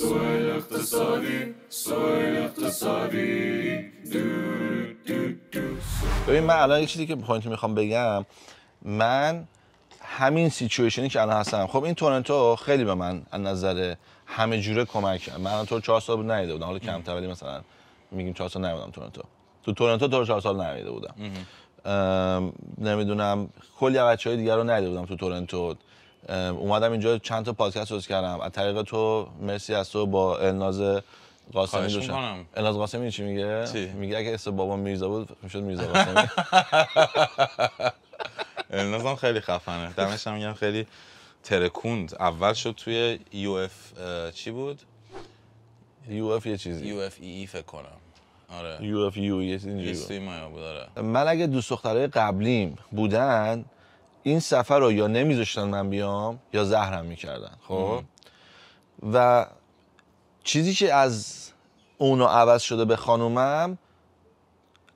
سوی الاقتصادی ببین من الان یه چیزی که میخوام بگم من همین سیچویشنی که الان هستم خب این تورنتو خیلی به من از نظر همه جوره کمک کرد من تو چهار سال نیده بودم حالا کم ولی مثلا میگیم چهار سال نبودم تورنتو تو تورنتو تو چهار سال نیده بودم نمیدونم کلی بچه های دیگر رو ندیده بودم تو تورنتو اومدم اینجا چند تا پادکست روز کردم از طریق تو مرسی از تو با الناز قاسمی دوشم الناز قاسمی چی میگه چی؟ میگه اگه اسم بابا میرزا بود میشد میرزا قاسمی الناز هم خیلی خفنه دمش هم میگم خیلی ترکوند اول شد توی یو اف چی بود یو اف یه چیزی یو اف ای ای فکر کنم آره یو اف یو یه چیزی بود آره. من اگه دوست قبلیم بودن این سفر رو یا نمیذاشتن من بیام یا زهرم میکردن خب و چیزی که از اونو عوض شده به خانومم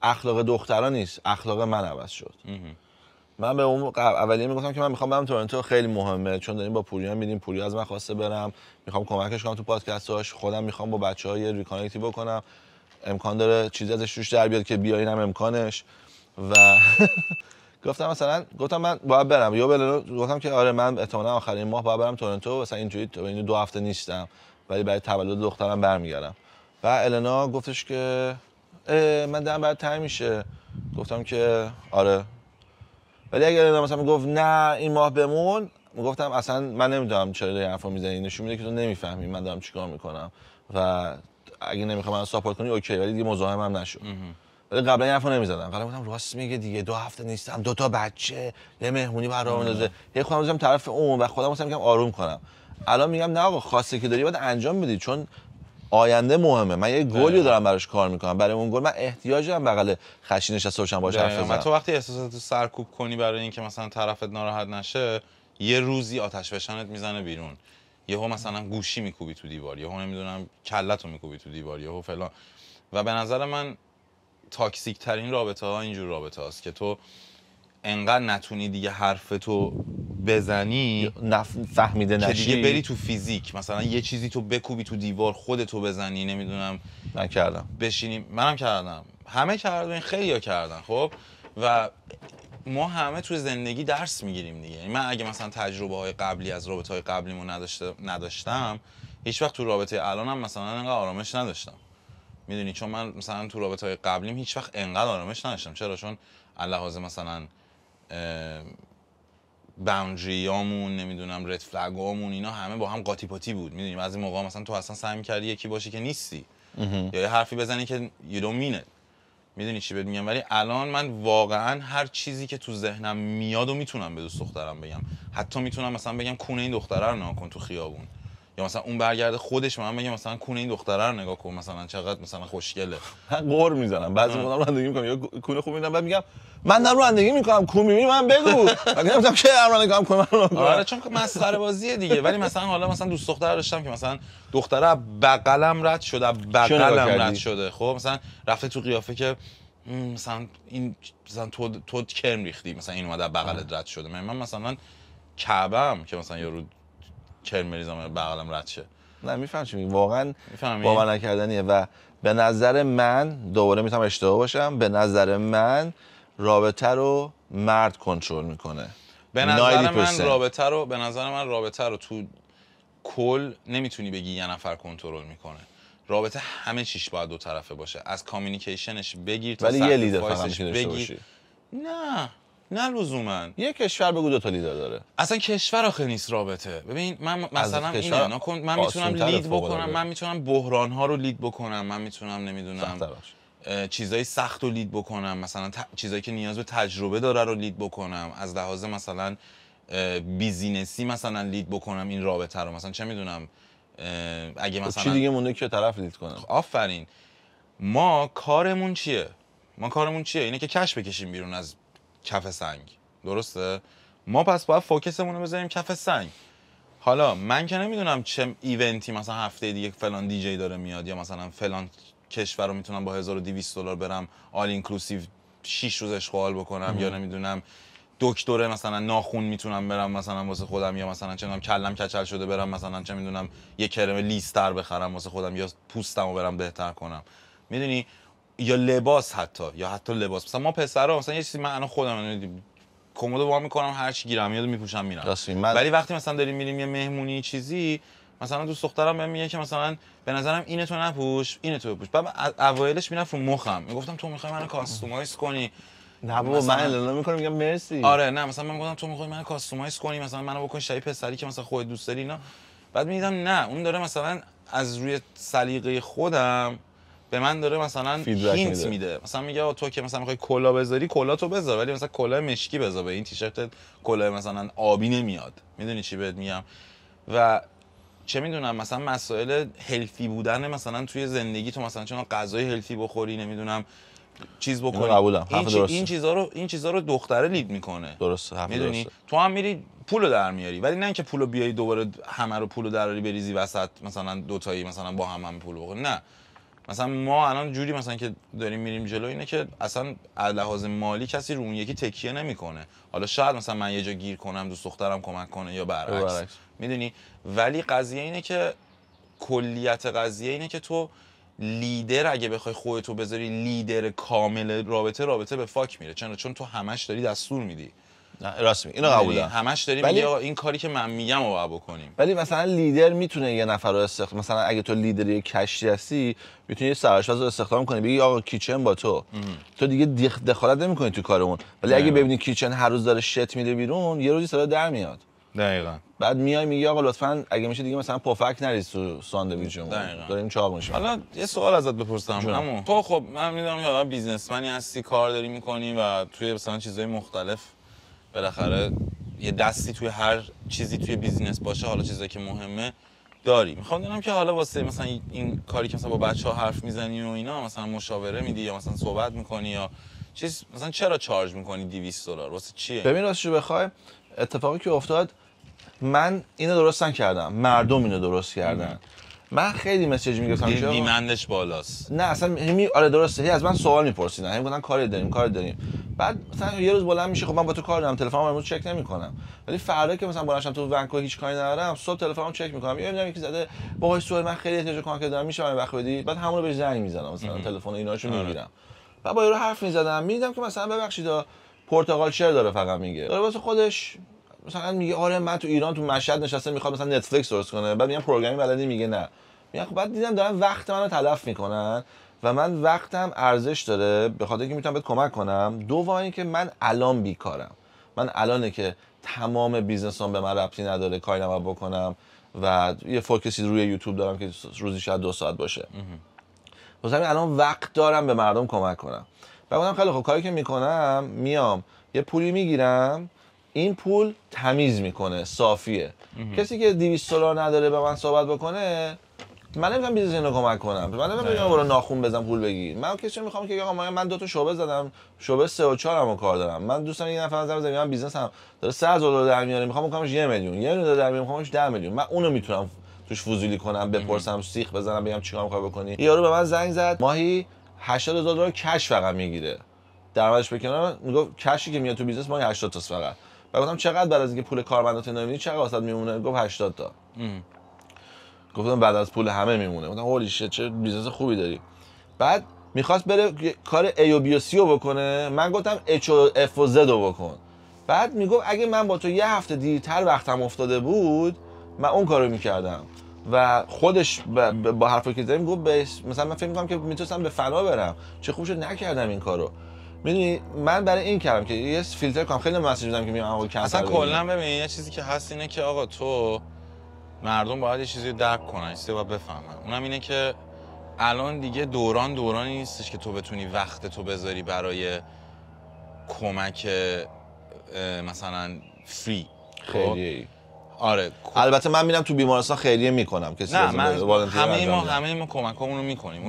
اخلاق دختران نیست اخلاق من عوض شد من به اون اولیه میگفتم که من میخوام برم تورنتو خیلی مهمه چون داریم با پوریا میریم پوریا از من خواسته برم میخوام کمکش کنم تو هاش خودم میخوام با بچه های ریکانکتی بکنم امکان داره چیزی ازش روش در بیاد که بیاینم امکانش و گفتم مثلا گفتم من باید برم یا بلرو گفتم که آره من احتمالاً آخرین ماه باید برم تورنتو مثلا اینجوری این دو هفته نیستم ولی برای تولد دخترم برمیگردم و النا گفتش که من دارم برای تایم میشه گفتم که آره ولی اگر النا مثلا گفت نه این ماه بمون گفتم اصلا من نمیدونم چرا این حرفو میزنی نشون میده که تو نمیفهمی من دارم چیکار میکنم و اگه نمیخوام من ساپورت کنی اوکی ولی دیگه مزاحمم نشو ولی قبلا این حرفو نمیزدم قبلا گفتم راست میگه دیگه دو هفته نیستم دو تا بچه یه مهمونی برام آره. اندازه یه خودم طرف اون و خودم مثلا میگم آروم کنم الان میگم نه آقا خواسته که داری باید انجام بدی چون آینده مهمه من یه بله. گلی دارم براش کار میکنم برای اون گل من احتیاج دارم بغل خشی نشسته باشم باشه حرف بله. بزنم تو وقتی احساساتو سرکوب کنی برای اینکه مثلا طرفت ناراحت نشه یه روزی آتش فشانت میزنه بیرون یهو مثلا گوشی میکوبی تو دیوار یهو نمیدونم کلتو میکوبی تو دیوار یهو فلان و به نظر من تاکسیک ترین رابطه ها اینجور رابطه هاست که تو انقدر نتونی دیگه حرف تو بزنی فهمیده نشی که دیگه بری تو فیزیک مثلا یه چیزی تو بکوبی تو دیوار خودتو بزنی نمیدونم نکردم بشینیم، منم کردم همه کردن خیلی ها کردن خب و ما همه تو زندگی درس میگیریم دیگه یعنی من اگه مثلا تجربه های قبلی از رابطه های قبلیمو نداشته... نداشتم هیچ وقت تو رابطه الانم مثلا انقدر آرامش نداشتم میدونی چون من مثلا تو رابطه های قبلیم هیچ وقت انقدر آرامش نداشتم چرا چون الهازه مثلا باوندریامون نمیدونم رد فلگامون اینا همه با هم قاطی پاتی بود میدونی از این موقع مثلا تو اصلا سعی کردی یکی باشی که نیستی یا یه حرفی بزنی که یو دون میدونی چی بهت میگم ولی الان من واقعا هر چیزی که تو ذهنم میاد و میتونم به دوست دخترم بگم حتی میتونم مثلا بگم کونه این دختره رو کن تو خیابون یا مثلا اون برگرده خودش من میگه مثلا کونه این دختره رو نگاه کن مثلا چقدر مثلا خوشگله من قور میزنم بعضی موقع رانندگی میکنم یا کون خوب میدم بعد میگم من دارم رانندگی میکنم کون میبینی من بگو من نمیدونم چه امر نگاه کنم آره چون مسخره بازیه دیگه ولی مثلا حالا مثلا دوست دختر داشتم که مثلا دختره بغلم رد شده بغلم رد شده خب مثلا رفته تو قیافه که مثلا این مثلا تو تو کرم ریختی مثلا این اومده بغلت رد شده من مثلا کعبم که مثلا یارو چرم بریزم بغلم رد شه نه میفهم چی واقعا باور نکردنیه و به نظر من دوباره میتونم اشتباه باشم به نظر من رابطه رو مرد کنترل میکنه به نظر من رابطه رو به نظر من رابطه رو تو کل نمیتونی بگی یه نفر کنترل میکنه رابطه همه چیش باید دو طرفه باشه از کامیکیشنش بگیر تا ولی یه لیدر فقط بگیر نه نه لزوما یه کشور بگو دو تا لیدر داره اصلا کشور آخه نیست رابطه ببین من مثلا اینه نکن من میتونم لید بکنم من میتونم بحران ها رو لید بکنم من میتونم نمیدونم چیزای سخت رو لید بکنم مثلا ت... چیزایی که نیاز به تجربه داره رو لید بکنم از لحاظ مثلا بیزینسی مثلا لید بکنم این رابطه رو مثلا چه میدونم اگه خب مثلا چی دیگه مونده که طرف لید کنم خب، آفرین ما کارمون چیه ما کارمون چیه اینه که کش بکشیم بیرون از کف سنگ درسته ما پس باید فوکسمون رو بذاریم کف سنگ حالا من که نمیدونم چه ایونتی مثلا هفته دیگه فلان دیجی داره میاد یا مثلا فلان کشور رو میتونم با 1200 دلار برم آل اینکلوسیو 6 روز اشغال بکنم یا نمیدونم دکتره مثلا ناخون میتونم برم مثلا واسه خودم یا مثلا چه کلم کچل شده برم مثلا چه میدونم یه کرم لیستر بخرم واسه خودم یا پوستمو برم بهتر کنم میدونی یا لباس حتی یا حتی لباس مثلا ما پسرا مثلا یه چیزی من الان خودم کمدو وا میکنم هر چی گیرم میاد میپوشم میرم من... ولی وقتی مثلا داریم میریم یه مهمونی چیزی مثلا دوست دخترم بهم میگه که مثلا به نظرم اینه تو نپوش اینه تو بپوش بعد اوایلش میرفت رو مخم میگفتم تو میخوای منو کاستومایز کنی نه بابا من الان میکنم میگم مرسی آره نه مثلا من گفتم تو میخوای منو کاستومایز کنی مثلا منو بکن شبیه پسری که مثلا خودت دوست داری اینا بعد میگم نه اون داره مثلا از روی سلیقه خودم به من داره مثلا هینت میده مثلا میگه تو که مثلا میخوای کلا بذاری کلا تو بذار ولی مثلا کلا مشکی بذار به این تیشرتت کلا مثلا آبی نمیاد میدونی چی بهت میگم و چه میدونم مثلا مسائل هلفی بودن مثلا توی زندگی تو مثلا چون غذای هلفی بخوری نمیدونم چیز بکنی قبولم این, این چیزا رو این چیزا رو دختره لید میکنه درست میدونی تو هم میری پولو در میاری ولی نه اینکه پولو بیای دوباره همه رو پولو دراری بریزی وسط مثلا دو تایی مثلا با هم هم پول بخوری نه مثلا ما الان جوری مثلا که داریم میریم جلو اینه که اصلا از لحاظ مالی کسی رو اون یکی تکیه نمیکنه حالا شاید مثلا من یه جا گیر کنم دوست دخترم کمک کنه یا برعکس, میدونی ولی قضیه اینه که کلیت قضیه اینه که تو لیدر اگه بخوای خودتو بذاری لیدر کامل رابطه رابطه به فاک میره چون چون تو همش داری دستور میدی راست میگی اینو قبول دارم همش داریم ولی... این کاری که من میگم رو باید بکنیم ولی مثلا لیدر میتونه یه نفر رو استخدام مثلا اگه تو لیدر یه کشتی هستی میتونی یه سرآشپز رو استخدام کنی بگی آقا کیچن با تو ام. تو دیگه دخالت نمیکنی تو کارمون ولی اگه ببینی کیچن هر روز داره شت میده بیرون یه روزی صدا در میاد دقیقا بعد میای میگی آقا لطفا اگه میشه دیگه مثلا پفک نریز تو ساندویچمون داریم چاق میشیم حالا یه سوال ازت بپرسم تو خب من میدونم که من بیزنسمنی هستی کار داری میکنی و توی مثلا چیزای مختلف بالاخره یه دستی توی هر چیزی توی بیزینس باشه حالا چیزایی که مهمه داری میخوام دونم که حالا واسه مثلا این کاری که مثلا با بچه ها حرف میزنی و اینا مثلا مشاوره میدی یا مثلا صحبت میکنی یا چیز مثلا چرا چارج میکنی 200 دلار واسه چیه ببین راستش بخوای اتفاقی که افتاد من اینو درست کردم مردم اینو درست کردن من خیلی مسیج میگفتم که دیمندش بالاست نه اصلا همی آره درسته هی از من سوال میپرسیدن هی کاری داریم کاری داریم بعد مثلا یه روز بلند میشه خب من با تو کار دارم رو امروز چک نمیکنم ولی فردا که مثلا بلند تو ونکو هیچ کاری ندارم صبح تلفنم چک میکنم یه میبینم یکی زده بابا سوال من خیلی احتیاج که دارم میشه من وقت بدی بعد همون رو بهش زنگ میزنم مثلا تلفن ایناشو آره. میگیرم و با یارو حرف میزدم میدیدم که مثلا ببخشید پرتغال شر داره فقط میگه داره واسه خودش مثلا میگه آره من تو ایران تو مشهد نشسته میخواد مثلا نتفلیکس درست کنه بعد میگم پروگرامی بلدی میگه نه میگم خب بعد دیدم دارن وقت منو تلف میکنن و من وقتم ارزش داره به خاطر که میتونم بهت کمک کنم دو اینکه من الان بیکارم من الانه که تمام بیزنسام به من ربطی نداره کاری نباید بکنم و یه فوکسی روی یوتیوب دارم که روزی شاید دو ساعت باشه پس همین الان وقت دارم به مردم کمک کنم و خیلی خب کاری که میکنم میام یه پولی میگیرم این پول تمیز میکنه صافیه کسی که 200 دلار نداره به من صحبت بکنه من نمیتونم بیزنس اینو کمک کنم من نمیتونم برو ناخون بزن پول بگیر من کسی میخوام که آقا من دو تا شعبه زدم شعبه 3 و 4 هم کار دارم من دوستان یه نفر زدم زدم من بیزنس هم داره 100 دلار در میاره میخوام کمش 1 میلیون یه میلیون در میاره میخوامش 10 میلیون من اونو میتونم توش فوزولی کنم بپرسم سیخ بزنم بگم چیکار میخوای بکنی یارو به من زنگ زد ماهی 80 دلار کش فقط میگیره درآمدش به کنار میگفت کشی که میاد تو بیزنس ماهی 80 تا فقط و گفتم چقدر بعد از اینکه پول کارمندات نمیدی چقدر واسات میمونه گفت 80 تا گفتم بعد از پول همه میمونه گفتم هولی چه بیزنس خوبی داری بعد میخواست بره کار ای و بی و سی رو بکنه من گفتم اچ و اف و زد رو بکن بعد میگفت اگه من با تو یه هفته دیرتر وقتم افتاده بود من اون کارو میکردم و خودش با حرفی که زدم گفت مثلا من فکر میکنم که میتونستم به فنا برم چه خوب نکردم این کارو میدونی من برای این کردم که یه فیلتر کنم خیلی مسیج دادم که میگم آقا اصلا کلا ببین یه چیزی که هست اینه که آقا تو مردم باید یه چیزی درک کنن یه باید بفهمن اونم اینه که الان دیگه دوران دورانی نیستش که تو بتونی وقت تو بذاری برای کمک مثلا فری خب؟ خیلی آره البته من میرم تو بیمارستان خیریه میکنم کسی نه من همه ما همه ما کمک رو میکنیم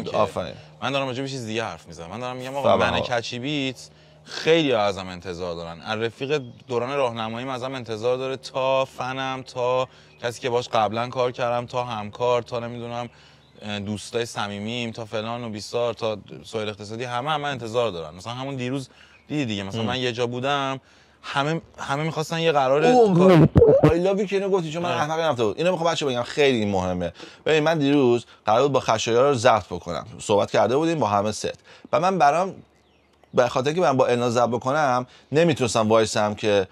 من دارم راجع به چیز دیگه حرف میزنم من دارم میگم آقا من کچی بیت خیلی ازم انتظار دارن از رفیق دوران راهنماییم ازم انتظار داره تا فنم تا کسی که باش قبلا کار کردم تا همکار تا نمیدونم دوستای صمیمیم تا فلان و بیسار تا سایر اقتصادی همه همه انتظار دارن مثلا همون دیروز دیدی دیگه مثلا من یه جا بودم همه همه میخواستن یه قرار آی وی که اینو گفتی چون من احمق نفته بود اینو میخوام بچه بگم خیلی مهمه ببین من دیروز قرار بود با خشایار رو بکنم صحبت کرده بودیم با همه ست و من برام به خاطر که من با النا ضبط بکنم نمیتونستم وایسم که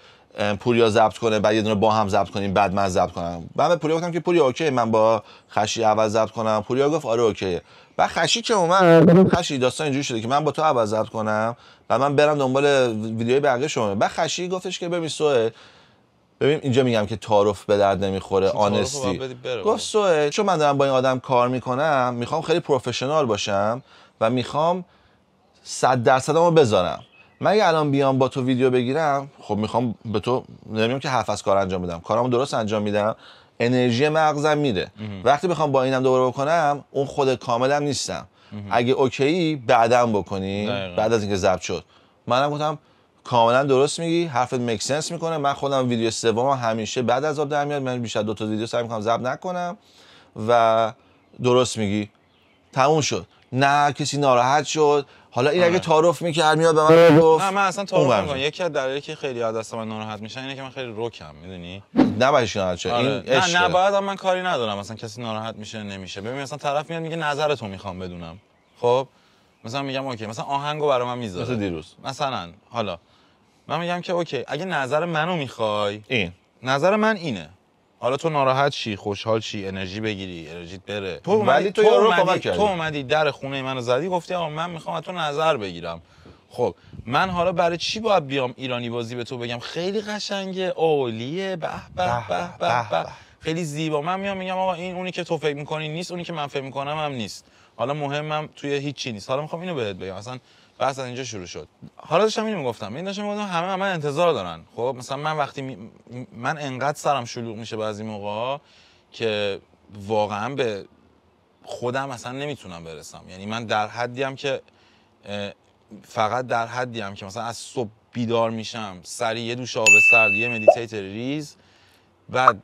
پوریا ضبط کنه بعد یه دونه با هم ضبط کنیم بعد من ضبط کنم من به پوریا گفتم که پوریا اوکی من با خشی اول ضبط کنم پوریا گفت آره اوکی بعد خشی که اومد خشی داستان اینجوری شده که من با تو اول ضبط کنم و من برم دنبال ویدیوهای بقیه شما بعد خشی گفتش که ببین سوه ببین اینجا میگم که تعارف به درد نمیخوره آنستی گفت سوه چون من دارم با این آدم کار میکنم میخوام خیلی پروفشنال باشم و میخوام 100 درصدمو بذارم مگه الان بیام با تو ویدیو بگیرم خب میخوام به تو نمیام که حرف از کار انجام بدم کارامو درست انجام میدم انرژی مغزم میره وقتی بخوام با اینم دوباره بکنم اون خود کاملم نیستم اگه اوکی بعدم بکنی بعد از اینکه ضبط شد منم گفتم کاملا درست میگی حرفت مکسنس میکنه من خودم ویدیو سوم همیشه بعد از آب در میاد من بیشتر دو تا ویدیو سعی میکنم ضبط نکنم و درست میگی تموم شد نه کسی ناراحت شد حالا این اگه آره. تعارف میکرد میاد به من گفت نه من اصلا تعارف نمیکنم یکی از دلایلی که خیلی از من ناراحت میشن اینه که من خیلی روکم میدونی نباید ناراحت شه این آره. نه نباید من کاری ندارم اصلا کسی ناراحت میشه نمیشه ببین مثلا طرف میاد میگه نظرتو میخوام بدونم خب مثلا میگم اوکی مثلا آهنگو برام من میذاره مثلا دیروز مثلا حالا من میگم که اوکی اگه نظر منو میخوای این نظر من اینه حالا تو ناراحت شی خوشحال شی انرژی بگیری انرژیت بره تو ولی تو, تو اومدی در خونه منو زدی گفتی آقا من میخوام تو نظر بگیرم خب من حالا برای چی باید بیام ایرانی بازی به تو بگم خیلی قشنگه عالیه به به به به خیلی زیبا من میام میگم آقا این اونی که تو فکر میکنی نیست اونی که من فکر میکنم هم نیست حالا مهمم توی هیچ چی نیست حالا میخوام اینو بهت بگم اصلا و از اینجا شروع شد حالا داشتم اینو میگفتم این داشتم میگفتم همه من انتظار دارن خب مثلا من وقتی من انقدر سرم شلوغ میشه بعضی موقع که واقعا به خودم اصلا نمیتونم برسم یعنی من در حدیم که فقط در حدیم که مثلا از صبح بیدار میشم سری یه دوش آب سرد یه مدیتیتر ریز بعد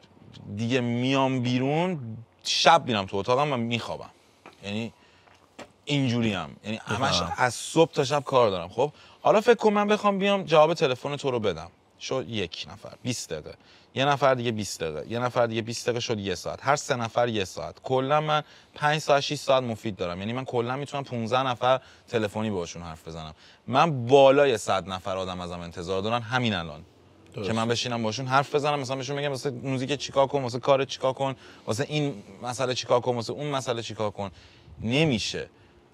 دیگه میام بیرون شب میرم تو اتاقم و میخوابم یعنی اینجوری هم یعنی همش از صبح تا شب کار دارم خب حالا فکر کن من بخوام بیام جواب تلفن تو رو بدم شد یک نفر 20 دقیقه یه نفر دیگه 20 دقیقه یه نفر دیگه 20 دقیقه شد یه ساعت هر سه نفر یه ساعت کلا من 5 ساعت 6 ساعت مفید دارم یعنی من کلا میتونم 15 نفر تلفنی باشون حرف بزنم من بالای 100 نفر آدم ازم انتظار دارن همین الان که من بشینم باشون حرف بزنم مثلا بهشون بگم واسه موزیک چیکار کن واسه کار چیکار کن واسه این مسئله چیکار کن واسه اون مسئله چیکار کن نمیشه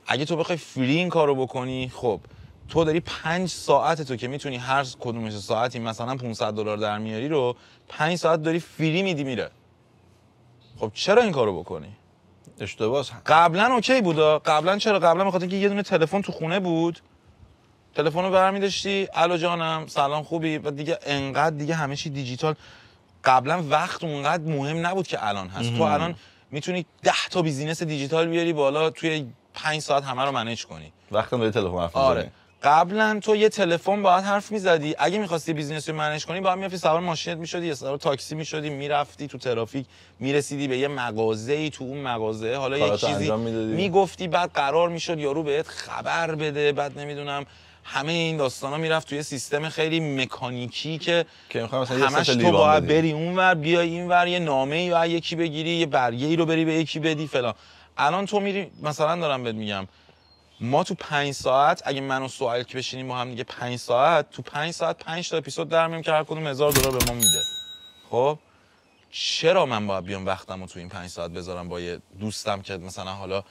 اگه تو بخوای فری این کارو بکنی خب تو داری 5 ساعت تو که میتونی هر کدومش ساعتی مثلا 500 دلار در میاری رو پنج ساعت داری فری میدی میره خب چرا این کارو بکنی اشتباس قبلا اوکی بودا قبلا چرا قبلا میخواد که یه دونه تلفن تو خونه بود تلفن رو برمیداشتی الو جانم سلام خوبی و دیگه انقدر دیگه همه چی دیجیتال قبلا وقت اونقدر مهم نبود که الان هست تو الان میتونی 10 تا بیزینس دیجیتال بیاری بالا توی پنج ساعت همه رو منیج کنی وقتم به تلفن حرف آره قبلا تو یه تلفن باید حرف میزدی اگه میخواستی بیزینس رو منیج کنی باید میرفتی سوار ماشینت میشدی یا سوار تاکسی میشدی میرفتی تو ترافیک میرسیدی به یه مغازه ای تو اون مغازه حالا یه چیزی میگفتی بعد قرار میشد یارو بهت خبر بده بعد نمیدونم همه این داستان ها میرفت توی سیستم خیلی مکانیکی که, که همش تو باید بری اونور بیای اینور یه نامه یا یکی بگیری یه برگه ای رو بری به یکی بدی فلان الان تو میری مثلا دارم بهت میگم ما تو پنج ساعت اگه من و سوال که بشینیم با هم دیگه پنج ساعت تو پنج ساعت پنج تا اپیزود در میم که هر کدوم هزار دلار به ما میده خب چرا من باید بیام وقتم رو تو این پنج ساعت بذارم با یه دوستم که مثلا حالا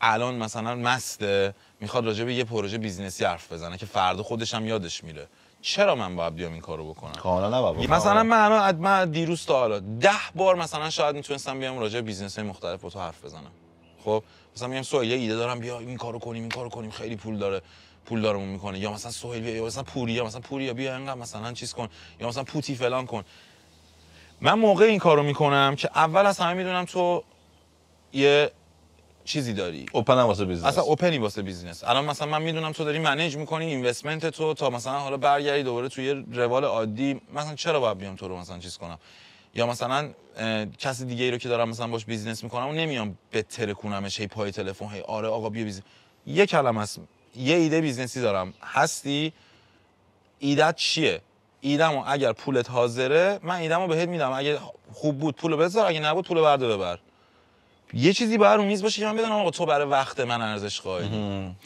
الان مثلا مسته میخواد راجع به یه پروژه بیزینسی حرف بزنه که فردا خودش هم یادش میره چرا من باید بیام این کارو بکنم کاملا بابا مثلا من الان من دیروز تا حالا ده بار مثلا شاید میتونستم بیام راجع بیزنس های مختلف با تو حرف بزنم خب مثلا میگم سوهیل یه ایده دارم بیا این کارو کنیم این کارو کنیم خیلی پول داره پول دارمون میکنه یا مثلا سهیل بیا یا مثلا پوری یا مثلا پوریا بیا اینقدر مثلا چیز کن یا مثلا پوتی فلان کن من موقع این کارو میکنم که اول از همه میدونم تو یه چیزی داری اوپن واسه بیزنس اصلا اوپنی واسه بیزنس الان مثلا من میدونم تو داری منیج میکنی اینوستمنت تو تا مثلا حالا برگردی دوباره توی روال عادی مثلا چرا باید بیام تو رو مثلا چیز کنم یا مثلا کسی دیگه ای رو که دارم مثلا باش بیزنس میکنم و نمیام به ترکونمش هی پای تلفن هی آره آقا بیا بیزینس یه کلم هست یه ایده بیزنسی دارم هستی ایدت چیه ایدمو اگر پولت حاضره من ایدمو بهت میدم اگه خوب بود پولو بذار اگه نبود پولو برده ببر یه چیزی بر اون میز باشه که من بدونم آقا تو برای وقت من ارزش قائلی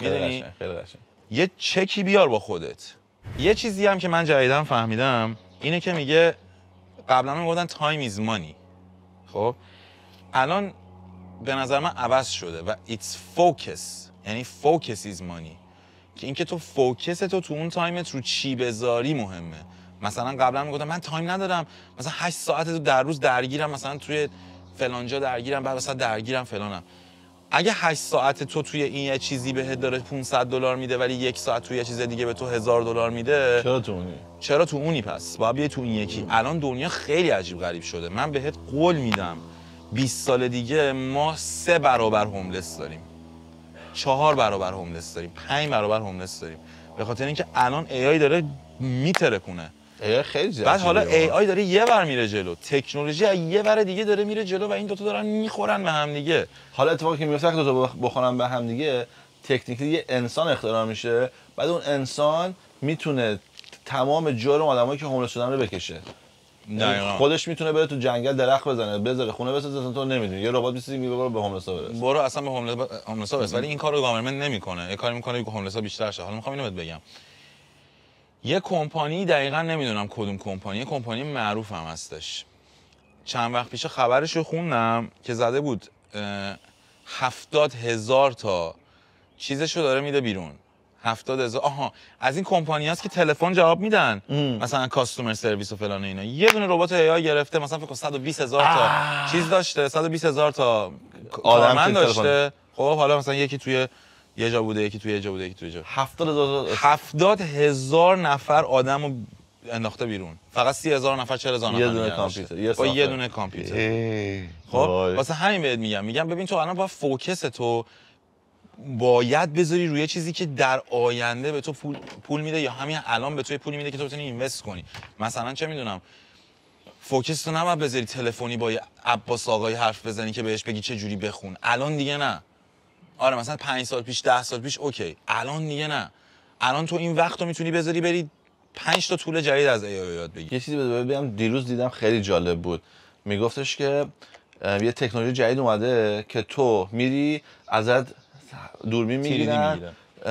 میدونی خیلی قشنگه یه چکی بیار با خودت یه چیزی هم که من جدیدم فهمیدم اینه که میگه قبلا گفتن تایم ایز مانی خب الان به نظر من عوض شده و ایتس فوکس یعنی فوکس ایز مانی که اینکه تو فوکس تو تو اون تایمت رو چی بذاری مهمه مثلا قبلا میگفتم من تایم ندارم مثلا 8 ساعت تو در روز درگیرم مثلا توی فلانجا درگیرم بعد وسط درگیرم فلانم اگه 8 ساعت تو توی این یه چیزی بهت داره 500 دلار میده ولی یک ساعت توی یه چیز دیگه به تو 1000 دلار میده چرا تو اونی چرا تو اونی پس با بیا تو این یکی الان دنیا خیلی عجیب غریب شده من بهت قول میدم 20 سال دیگه ما سه برابر هوملس داریم چهار برابر هوملس داریم پنج برابر هوملس داریم به خاطر اینکه الان ای داره میترکونه خیلی زیاد بعد حالا ای آی داره یه بر میره جلو تکنولوژی یه بر دیگه داره میره جلو و این دوتا دارن میخورن به هم دیگه حالا اتفاقی که میفته وقتی دو بخورن به هم دیگه تکنیکلی یه انسان اختراع میشه بعد اون انسان میتونه تمام جرم آدمایی که هومله شدن رو بکشه یعنی دقیقا. خودش میتونه بره تو جنگل درخت بزنه بذاره خونه بسازه اصلا تو نمیدونی یه ربات میسازی میبره به هوملسا برسه برو اصلا به هوملسا برس ولی این کارو گورنمنت نمیکنه یه کاری میکنه که هوملسا بیشتر شه حالا میخوام اینو بهت بگم یه کمپانی دقیقا نمیدونم کدوم کمپانی یه کمپانی معروف هم هستش چند وقت پیش خبرش رو خوندم که زده بود هفتاد هزار تا چیزش رو داره میده بیرون هفتاد هزار آها از این کمپانی هاست که تلفن جواب میدن مثلا کاستومر سرویس و فلان اینا یه دونه ربات ای گرفته مثلا فکر 120 هزار تا چیز داشته 120 هزار تا آدم داشته خب حالا مثلا یکی توی یه جا بوده یکی توی یه جا بوده یکی توی یه جا هفتاد هزار هزار نفر آدم رو انداخته بیرون فقط سی هزار نفر چه هزار نفر یه دونه کامپیوتر با یه دونه کامپیوتر خب واسه همین بهت میگم میگم ببین تو الان با فوکس تو باید بذاری روی چیزی که در آینده به تو پول, پول میده یا همین الان به تو پول میده که تو بتونی اینوست کنی مثلا چه میدونم فوکس تو نباید بذاری تلفنی با عباس آقای حرف بزنی که بهش بگی چه جوری بخون الان دیگه نه آره مثلا پنج سال پیش ده سال پیش اوکی الان دیگه نه الان تو این وقت رو میتونی بذاری بری 5 تا طول جدید از ای یاد بگی یه چیزی بده ببینم. دیروز دیدم خیلی جالب بود میگفتش که یه تکنولوژی جدید اومده که تو میری ازت دوربین میگیرن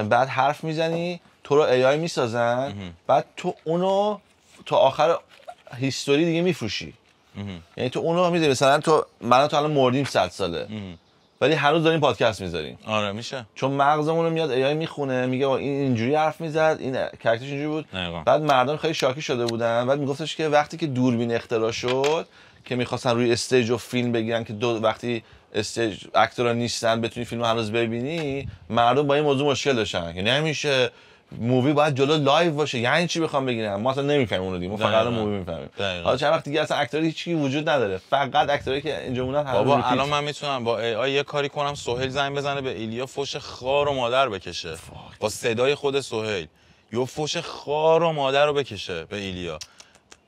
بعد حرف میزنی تو رو ای آی میسازن بعد تو اونو تا آخر هیستوری دیگه میفروشی یعنی تو اونو میذاری. مثلا تو من تو الان مردیم 100 ساله ولی هنوز داریم پادکست میذاریم آره میشه چون مغزمون رو میاد ای میخونه میگه این اینجوری حرف میزد این کاراکترش اینجوری بود بعد مردم خیلی شاکی شده بودن بعد میگفتش که وقتی که دوربین اختراع شد که میخواستن روی استیج و فیلم بگیرن که دو وقتی استیج اکتورا نیستن بتونی فیلم هنوز ببینی مردم با این موضوع مشکل داشتن که یعنی نمیشه مووی باید جلو لایو باشه یعنی چی بخوام بگیرم ما اصلا نمیفهمیم اونو دیگه ما فقط مووی میفهمیم حالا چند وقت دیگه اصلا اکتور هیچ وجود نداره فقط اکتوری که اینجا مونن بابا الان من میتونم با ای آی یه کاری کنم سهیل زنگ بزنه به ایلیا فوش خار و مادر بکشه با صدای خود سهیل یو فوش خار و مادر رو بکشه به ایلیا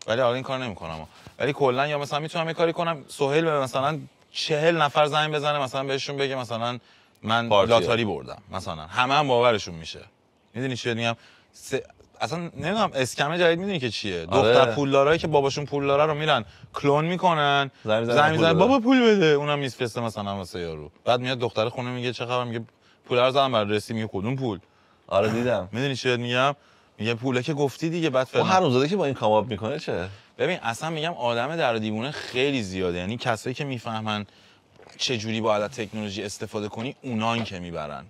ولی حالا این کار نمیکنم ولی کلا یا مثلا میتونم یه کاری کنم سهیل به مثلا چهل نفر زنگ بزنه مثلا بهشون بگه مثلا من لاتاری بردم مثلا همه هم باورشون میشه میدونی چی میگم اصلا نمیدونم اسکمه جدید میدونی که چیه آره. پولدارایی که باباشون پولدارا رو میرن کلون میکنن زمین زن، بابا پول بده اونم میفرسته مثلا واسه یارو بعد میاد دختر خونه میگه چه خبر میگه پول رو زدم بررسی میگه کدوم پول آره دیدم میدونی چی میگم میگه پوله که گفتی دیگه بعد فعلا هر روزه که با این کاماب میکنه چه ببین اصلا میگم آدم در دیوونه خیلی زیاده یعنی کسایی که میفهمن چه جوری باید تکنولوژی استفاده کنی اونان که میبرن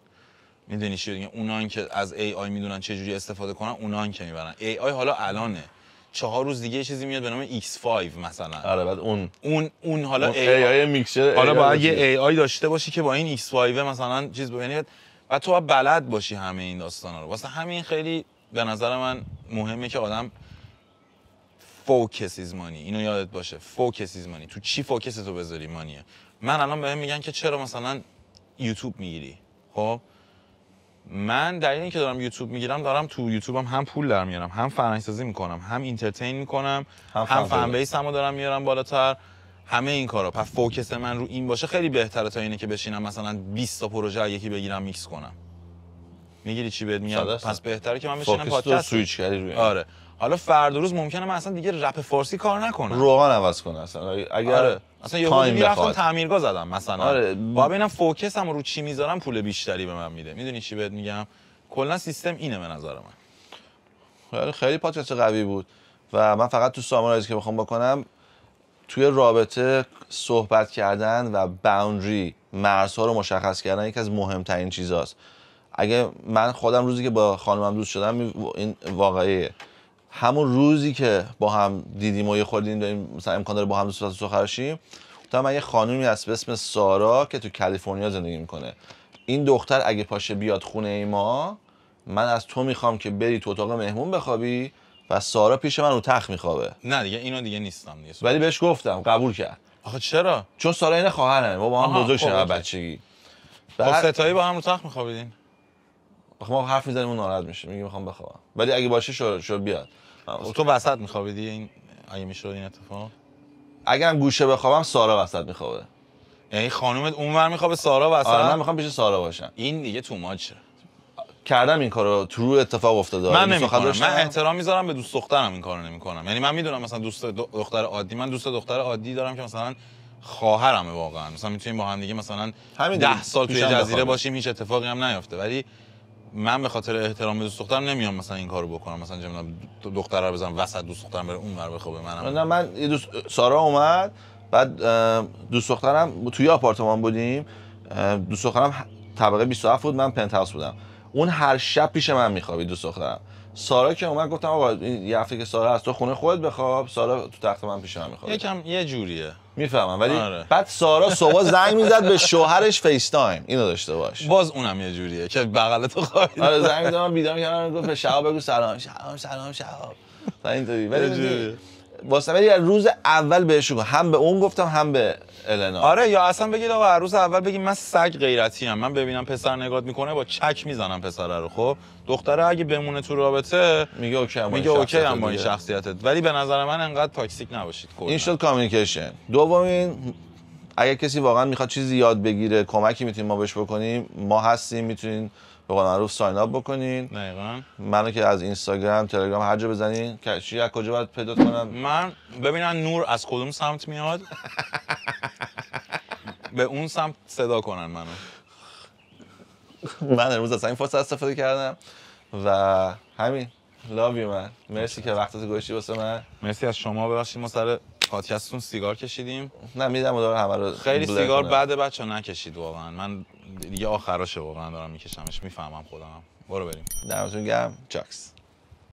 میدونی چی دیگه اونان که از ای آی میدونن جوری استفاده کنن اونان که میبرن ای آی حالا الانه چهار روز دیگه چیزی میاد به نام X5 مثلا آره بعد اون اون اون حالا اون ای آی میکسر حالا باید یه ای آی داشته باشی که با این X5 مثلا چیز ببینید و تو باید بلد باشی همه این داستانا رو واسه همین خیلی به نظر من مهمه که آدم فوکس از مانی اینو یادت باشه فوکس از مانی تو چی فوکس تو بذاری مانیه من الان بهم میگن که چرا مثلا یوتیوب میگیری خب من دلیل که دارم یوتیوب میگیرم دارم تو یوتیوبم هم, هم پول در میارم هم سازی میکنم هم اینترتین میکنم هم, هم بیس هم دارم میارم بالاتر همه این کارا پس فوکس من رو این باشه خیلی بهتره تا اینه که بشینم مثلا 20 تا پروژه یکی بگیرم میکس کنم میگیری چی بهت میاد، پس بهتره که من بشینم پادکست سویچ کردی روی آره حالا فرد روز ممکنه من اصلا دیگه رپ فارسی کار نکنم روغن عوض کنه اصلا اگر اصلا یه میرفتم تعمیرگاه زدم مثلا آره با ببینم فوکس رو چی میذارم پول بیشتری به من میده میدونی چی بهت میگم کلا سیستم اینه به نظر من خیلی پادکست قوی بود و من فقط تو سامرایز که بخوام بکنم توی رابطه صحبت کردن و باوندری مرزها رو مشخص کردن یکی از مهمترین چیزاست اگه من خودم روزی که با خانمم دوست شدم این واقعیه همون روزی که با هم دیدیم و یه خوردیم داریم مثلا امکان داره با هم دوست سخرشیم تا من یه خانومی هست به اسم سارا که تو کالیفرنیا زندگی میکنه این دختر اگه پاشه بیاد خونه ای ما من از تو میخوام که بری تو اتاق مهمون بخوابی و سارا پیش من رو تخت میخوابه نه دیگه اینو دیگه نیستم دیگه ولی بهش گفتم قبول کرد آخه چرا چون سارا اینه خواهرمه ما با هم بزرگ شدیم خب، بچگی با خب، ستایی با هم رو تخت میخوابیدین ما حرف میزنیم اون ناراحت میشه میگه میخوام بخوابم ولی اگه باشه شو بیاد خب، تو وسط میخوابیدی این اگه میشود این اتفاق اگرم گوشه بخوابم سارا وسط میخوابه یعنی خانومت اونور میخوابه سارا وسط آره من میخوام پیش سارا باشم این دیگه تو ماچه کردم این کارو تو رو اتفاق افتاده من نمیخوام من احترام میذارم به دوست دخترم این کارو نمیکنم یعنی من میدونم مثلا دوست دختر عادی من دوست دختر عادی دارم که مثلا خواهرمه واقعا مثلا میتونیم با هم دیگه مثلا همین 10 سال توی جزیره باشیم هیچ اتفاقی هم نیفته ولی من به خاطر احترام به دوست دخترم نمیام مثلا این کارو بکنم مثلا چه دختر رو بزنم وسط دوست دخترم بره اون ور بخوابه منم نه من یه دوست سارا اومد بعد دوست دخترم توی آپارتمان بودیم دوست دخترم طبقه 27 بود من پنت بودم اون هر شب پیش من میخوابید دوست دخترم سارا که اومد گفتم آقا یه هفته که سارا از تو خونه خودت بخواب سارا تو تخت من پیش من یکم یه جوریه میفهمم ولی آره. بعد سارا صبح زنگ میزد به شوهرش فیس تایم اینو داشته باش باز اونم یه جوریه که بغل تو آره زنگ میزدم بیدار گفت به شهاب بگو سلام شهاب سلام شهاب اینطوری ولی واسه ولی روز اول بهش هم به اون گفتم هم به النا آره یا اصلا بگید آقا روز اول بگید من سگ غیرتی ام من ببینم پسر نگات میکنه با چک میزنم پسر رو خب دختره اگه بمونه تو رابطه میگه اوکی هم میگه اوکی با این شخصیتت ولی به نظر من انقدر تاکسیک نباشید این شد کامیکیشن دومین اگر کسی واقعا میخواد چیزی یاد بگیره کمکی میتونیم ما بهش بکنیم ما هستیم میتونین به قول معروف ساین اپ بکنین دقیقاً منو که از اینستاگرام تلگرام هر جا بزنین چی از کجا باید پیدا کنم من ببینن نور از کدوم سمت میاد به اون سمت صدا کنن منو من امروز از این فرصت استفاده کردم و همین لاوی من مرسی که وقتت گوشی واسه من مرسی از شما ببخشید ما سر پادکستتون سیگار کشیدیم نه میدم دارم همه رو خیلی سیگار بعد بچه نکشید واقعا من دیگه آخراشه واقعا دارم میکشمش میفهمم خودم برو بریم دمتون گرم چاکس